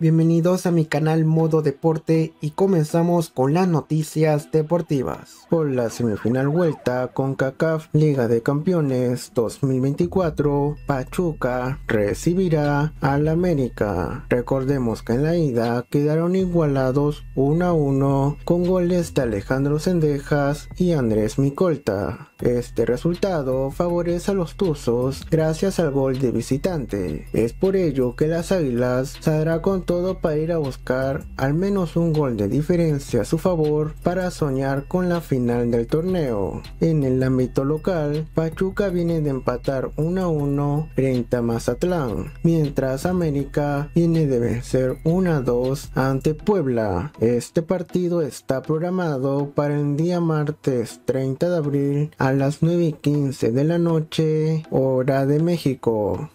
Bienvenidos a mi canal Modo Deporte y comenzamos con las noticias deportivas. Por la semifinal vuelta con CACAF Liga de Campeones 2024, Pachuca recibirá al América. Recordemos que en la ida quedaron igualados 1 a 1 con goles de Alejandro Sendejas y Andrés Micolta. Este resultado favorece a los Tuzos gracias al gol de visitante. Es por ello que las Águilas saldrá con todo para ir a buscar al menos un gol de diferencia a su favor para soñar con la final del torneo. En el ámbito local, Pachuca viene de empatar 1 a 1 frente a Mazatlán, mientras América viene de vencer 1 a 2 ante Puebla. Este partido está programado para el día martes 30 de abril a las 9 y 15 de la noche, hora de México.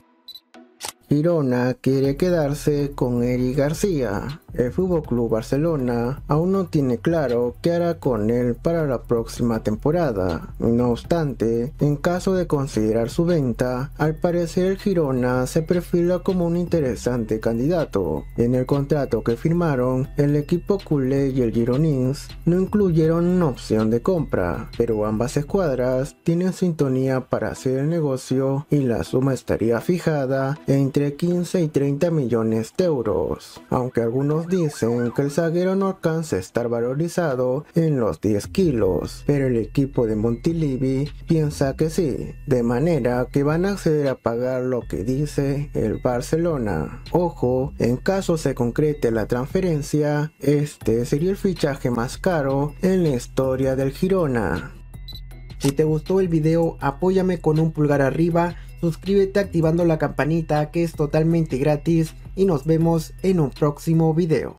Girona quiere quedarse con Eric García. El Fútbol Club Barcelona aún no tiene claro qué hará con él para la próxima temporada. No obstante, en caso de considerar su venta, al parecer Girona se perfila como un interesante candidato. En el contrato que firmaron, el equipo culé y el Gironins no incluyeron una opción de compra, pero ambas escuadras tienen sintonía para hacer el negocio y la suma estaría fijada entre 15 y 30 millones de euros, aunque algunos dicen que el zaguero no alcanza a estar valorizado en los 10 kilos, pero el equipo de Montilivi piensa que sí, de manera que van a acceder a pagar lo que dice el Barcelona. Ojo, en caso se concrete la transferencia, este sería el fichaje más caro en la historia del Girona. Si te gustó el video, apóyame con un pulgar arriba suscríbete activando la campanita que es totalmente gratis y nos vemos en un próximo video.